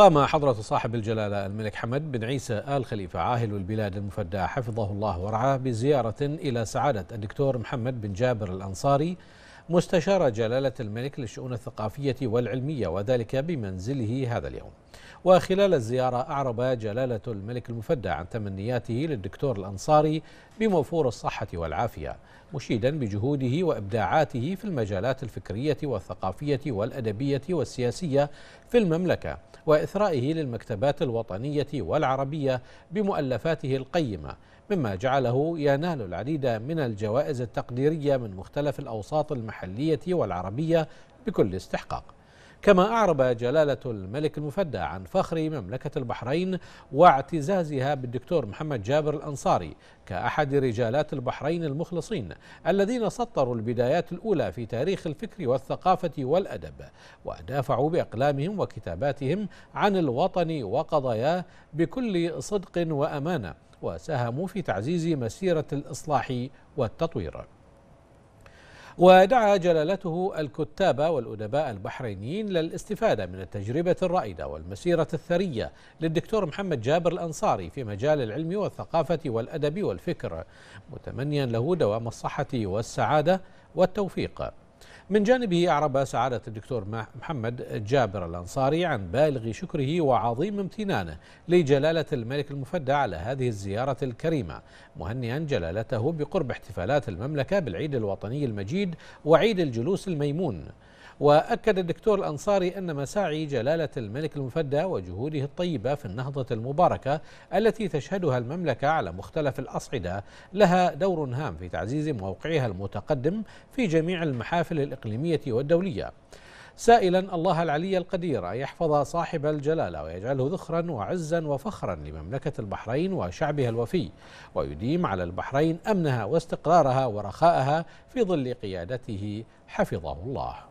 قام حضرة صاحب الجلالة الملك حمد بن عيسى آل خليفة عاهل البلاد المفدى حفظه الله ورعاه بزيارة إلى سعادة الدكتور محمد بن جابر الأنصاري مستشار جلالة الملك للشؤون الثقافية والعلمية وذلك بمنزله هذا اليوم وخلال الزيارة أعرب جلالة الملك المفدى عن تمنياته للدكتور الأنصاري بموفور الصحة والعافية مشيدا بجهوده وإبداعاته في المجالات الفكرية والثقافية والأدبية والسياسية في المملكة وإثرائه للمكتبات الوطنية والعربية بمؤلفاته القيمة مما جعله ينال العديد من الجوائز التقديرية من مختلف الأوساط المحلية والعربية بكل استحقاق كما أعرب جلالة الملك المفدى عن فخر مملكة البحرين واعتزازها بالدكتور محمد جابر الأنصاري كأحد رجالات البحرين المخلصين الذين سطروا البدايات الأولى في تاريخ الفكر والثقافة والأدب ودافعوا بأقلامهم وكتاباتهم عن الوطن وقضاياه بكل صدق وأمانة وساهموا في تعزيز مسيرة الإصلاح والتطوير ودعا جلالته الكتاب والأدباء البحرينيين للاستفادة من التجربة الرائدة والمسيرة الثرية للدكتور محمد جابر الأنصاري في مجال العلم والثقافة والأدب والفكر متمنيا له دوام الصحة والسعادة والتوفيق من جانبه أعرب سعادة الدكتور محمد جابر الأنصاري عن بالغ شكره وعظيم امتنانه لجلالة الملك المفدى على هذه الزيارة الكريمة مهنئا جلالته بقرب احتفالات المملكة بالعيد الوطني المجيد وعيد الجلوس الميمون وأكد الدكتور الأنصاري أن مساعي جلالة الملك المفدى وجهوده الطيبة في النهضة المباركة التي تشهدها المملكة على مختلف الأصعدة لها دور هام في تعزيز موقعها المتقدم في جميع المحافل الإقليمية والدولية سائلا الله العلي القدير أن يحفظ صاحب الجلالة ويجعله ذخرا وعزا وفخرا لمملكة البحرين وشعبها الوفي ويديم على البحرين أمنها واستقرارها ورخاءها في ظل قيادته حفظه الله